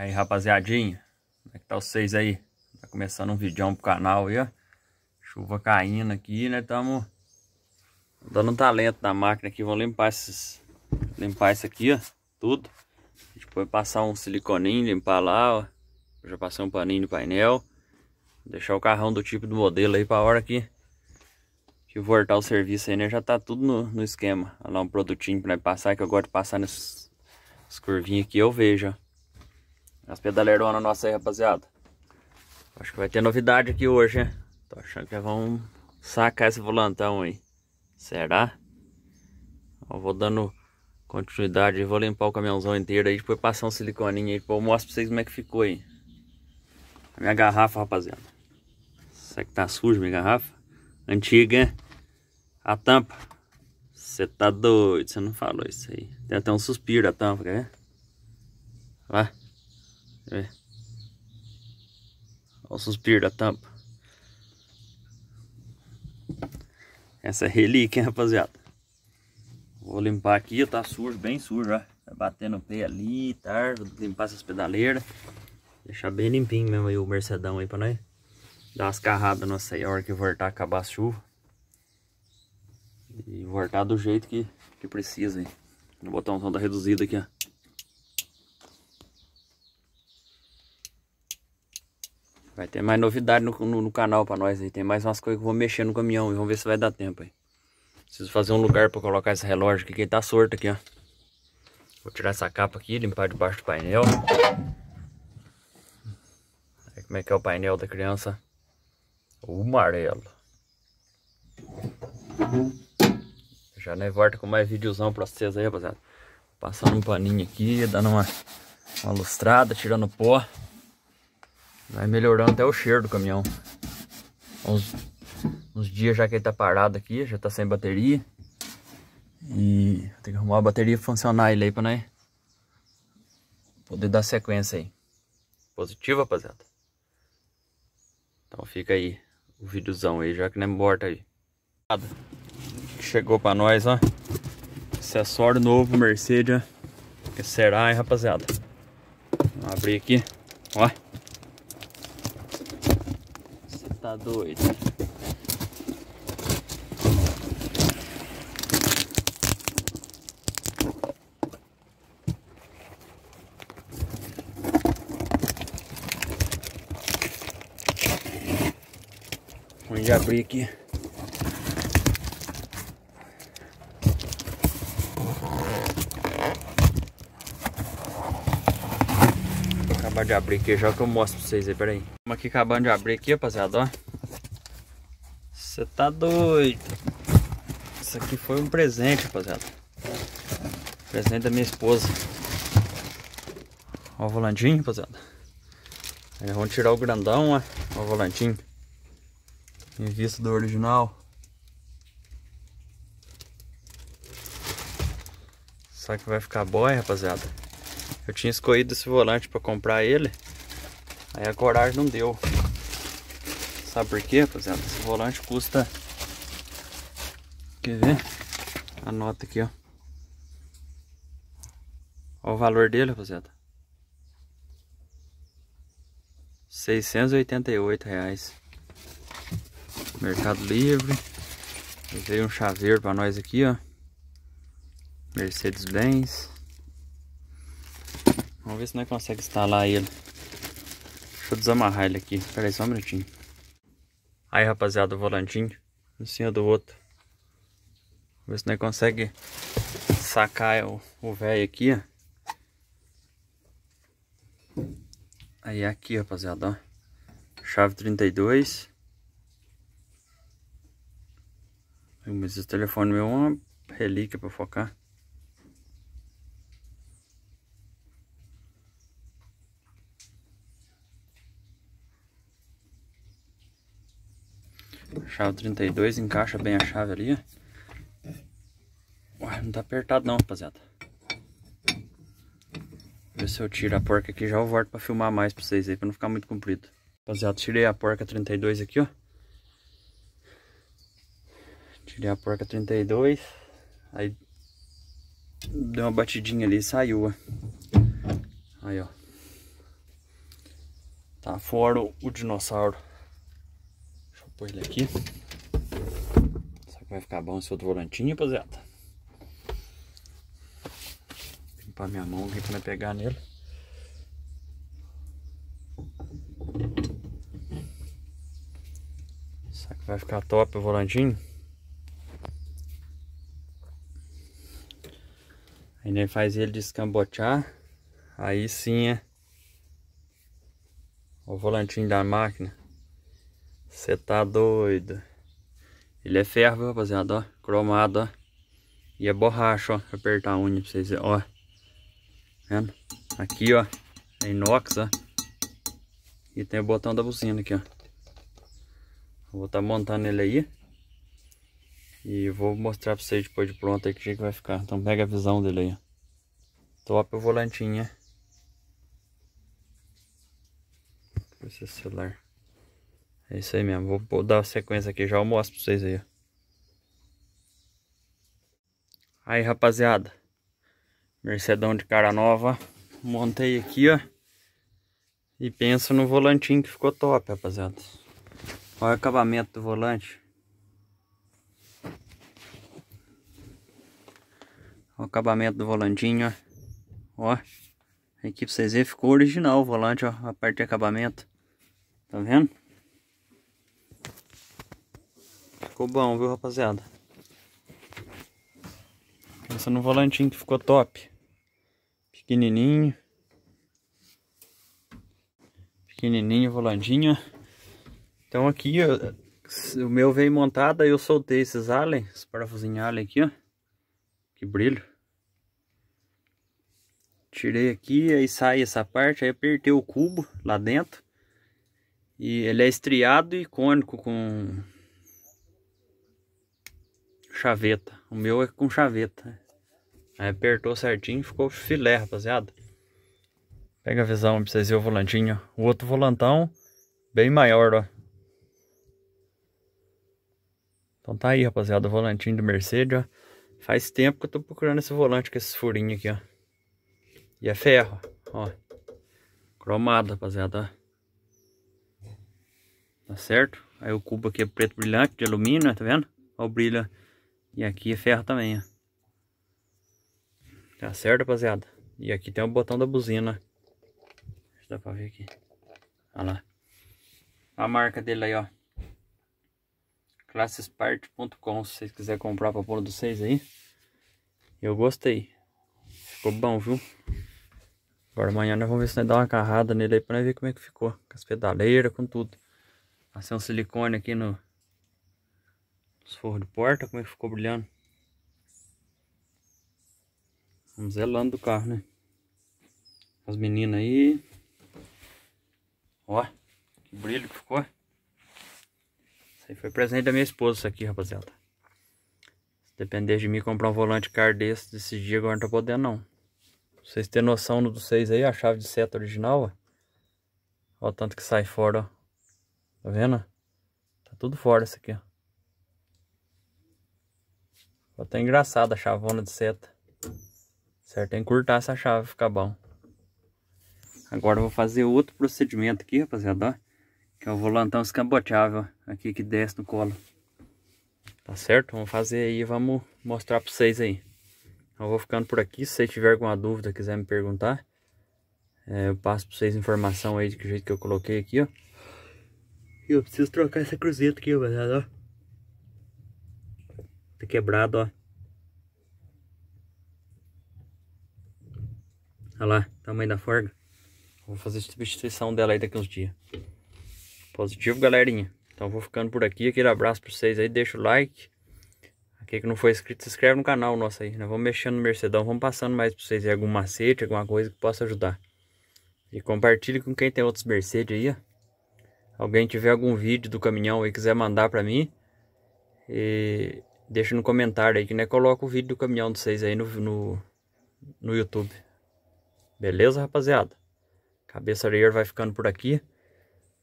Aí rapaziadinha, como é que tá vocês aí? Tá começando um vídeo pro canal aí, ó Chuva caindo aqui, né? Tamo dando um talento na máquina aqui Vamos limpar esses... Limpar isso aqui, ó Tudo Depois passar um siliconinho, limpar lá, ó Eu já passei um paninho de painel Deixar o carrão do tipo do modelo aí pra hora que Que voltar o serviço aí, né? Já tá tudo no, no esquema Olha lá um produtinho pra passar Que eu gosto de passar nessas curvinhas aqui, eu vejo, ó as pedaleironas nossa aí, rapaziada. Acho que vai ter novidade aqui hoje, né? Tô achando que vão sacar esse volantão aí. Será? Eu vou dando continuidade. Vou limpar o caminhãozão inteiro aí. Depois passar um siliconinho aí. Depois eu mostro pra vocês como é que ficou aí. A minha garrafa, rapaziada. Será que tá suja minha garrafa? Antiga. A tampa. Você tá doido. Você não falou isso aí. Tem até um suspiro a tampa, quer ver? Lá. É. Olha o suspiro da tampa. Essa é relíquia, rapaziada. Vou limpar aqui, tá sujo, bem sujo, ó. Tá batendo o pé ali, tá? Vou limpar essas pedaleiras. Deixar bem limpinho mesmo aí o mercedão aí pra nós. Dar umas carradas, não sei, a hora que voltar a acabar a chuva. E voltar do jeito que, que precisa aí. Vou botar um som da reduzida aqui, ó. Vai ter mais novidade no, no, no canal pra nós aí. Tem mais umas coisas que eu vou mexer no caminhão e vamos ver se vai dar tempo aí. Preciso fazer um lugar pra colocar esse relógio aqui, que ele tá solto aqui, ó. Vou tirar essa capa aqui, limpar debaixo do painel. Aí como é que é o painel da criança? O amarelo. Já nem volta com mais videozão pra vocês aí, rapaziada. Passando um paninho aqui, dando uma, uma lustrada, tirando pó. Vai melhorando até o cheiro do caminhão. Uns, uns dias já que ele tá parado aqui, já tá sem bateria. E tem que arrumar a bateria funcionar ele aí pra nós poder dar sequência aí. Positivo, rapaziada? Então fica aí o videozão aí, já que nem é morto aí. Chegou pra nós, ó. Acessório novo, Mercedes. Que será, hein, rapaziada? Vamos abrir aqui. Ó. та дується. Я брики. acabar de abrir aqui já que eu mostro pra vocês aí, peraí. Estamos aqui acabando de abrir aqui, rapaziada, ó. Você tá doido. Isso aqui foi um presente, rapaziada. Presente da minha esposa. Ó o volantinho, rapaziada. Aí vamos tirar o grandão, ó. Ó o volantinho. Em vista do original. Será que vai ficar boy, rapaziada? Eu tinha escolhido esse volante para comprar ele. Aí a coragem não deu. Sabe por quê, rapaziada? Esse volante custa... Quer ver? Anota aqui, ó. Olha o valor dele, rapaziada. 688 reais. Mercado Livre. Veio um chaveiro para nós aqui, ó. Mercedes-Benz. Vamos ver se nós consegue instalar ele. Deixa eu desamarrar ele aqui. Pera aí só um minutinho. Aí, rapaziada, o volantinho. Um cima do outro. Vamos ver se nós consegue sacar o velho aqui, ó. Aí aqui, rapaziada, ó. Chave 32. Mas esse telefone meu é uma relíquia pra focar. chave 32, encaixa bem a chave ali. Uai, não tá apertado não, rapaziada. Ver se eu tiro a porca aqui, já eu volto pra filmar mais pra vocês aí, pra não ficar muito comprido. Rapaziada, tirei a porca 32 aqui, ó. Tirei a porca 32, aí deu uma batidinha ali e saiu, ó. Aí, ó. Tá fora o dinossauro pôr ele aqui. Será que vai ficar bom esse outro volantinho, rapaziada? Limpar minha mão aqui pra pegar nele. Será que vai ficar top o volantinho? Ainda faz ele descambotear. Aí sim é o volantinho da máquina. Você tá doido. Ele é ferro, rapaziada, ó. Cromado, ó. E é borracha, ó. Vou apertar a unha pra vocês verem, ó. Vendo? Aqui, ó. É inox, ó. E tem o botão da buzina aqui, ó. Vou estar tá montando ele aí. E vou mostrar pra vocês depois de pronto aí que jeito que vai ficar. Então pega a visão dele aí, ó. Top o volantinho, né? Esse celular. É isso aí mesmo. Vou dar sequência aqui, já eu mostro pra vocês aí. Aí, rapaziada. Mercedão de cara nova. Montei aqui, ó. E pensa no volantinho que ficou top, rapaziada. Olha o acabamento do volante. Olha o acabamento do volantinho, ó. Ó. Aqui pra vocês verem, ficou original o volante, ó. A parte de acabamento. Tá vendo? Ficou bom, viu, rapaziada? Pensa no volantinho que ficou top. Pequenininho. Pequenininho, volantinho. Então aqui, ó, o meu veio montado, aí eu soltei esses alien, esses parafusinhos alien aqui, ó. Que brilho. Tirei aqui, aí sai essa parte, aí apertei o cubo lá dentro. E ele é estriado e cônico com chaveta. O meu é com chaveta. Aí apertou certinho, ficou filé, rapaziada. Pega a visão pra vocês verem o volantinho. O outro volantão, bem maior, ó. Então tá aí, rapaziada, o volantinho do Mercedes, ó. Faz tempo que eu tô procurando esse volante com esses furinhos aqui, ó. E é ferro, ó. Cromado, rapaziada, ó. Tá certo? Aí o cubo aqui é preto brilhante, de alumínio, tá vendo? Olha o brilho, e aqui é ferro também, ó. Tá certo, rapaziada? E aqui tem o botão da buzina. Deixa dá pra ver aqui. Olha lá. A marca dele aí, ó. Classespart.com, se vocês quiserem comprar pra pôr do vocês aí. Eu gostei. Ficou bom, viu? Agora amanhã nós vamos ver se nós dá uma carrada nele aí pra nós ver como é que ficou. Com as pedaleiras, com tudo. Passei um silicone aqui no, os forros de porta, como é que ficou brilhando. Vamos zelando do carro, né? As meninas aí. Ó, que brilho que ficou. Isso aí foi presente da minha esposa, isso aqui, rapaziada. Se depender de mim comprar um volante car desse, desse dia, agora não tá podendo, não. Pra vocês terem noção do vocês aí, a chave de seta original, ó. Ó, tanto que sai fora, ó. Tá vendo? Tá tudo fora isso aqui, ó. Ficou até engraçado, a chavona de seta. Certo que encurtar essa chave, ficar bom. Agora eu vou fazer outro procedimento aqui, rapaziada, ó. Que é o volantão escamboteável, aqui que desce no colo. Tá certo? Vamos fazer aí, vamos mostrar pra vocês aí. Eu vou ficando por aqui, se vocês tiverem alguma dúvida, quiser me perguntar. É, eu passo pra vocês informação aí do jeito que eu coloquei aqui, ó. E eu preciso trocar essa cruzeta aqui, rapaziada, ó. Tá quebrado, ó. Olha lá, tamanho da forga. Vou fazer substituição dela aí daqui uns dias. Positivo, galerinha. Então vou ficando por aqui. Aquele abraço pra vocês aí. Deixa o like. Aquele que não foi inscrito, se inscreve no canal nosso aí. Nós vamos mexendo no Mercedão. Vamos passando mais pra vocês aí algum macete, alguma coisa que possa ajudar. E compartilhe com quem tem outros Mercedes aí, ó. Alguém tiver algum vídeo do caminhão e quiser mandar pra mim. E Deixa no comentário aí que né, coloca o vídeo do caminhão de vocês aí no, no, no YouTube. Beleza, rapaziada? Cabeça areia vai ficando por aqui.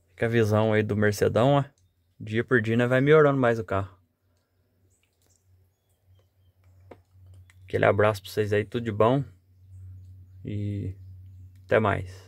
Fica a visão aí do Mercedão, ó. Dia por dia né, vai melhorando mais o carro. Aquele abraço pra vocês aí, tudo de bom. E até mais.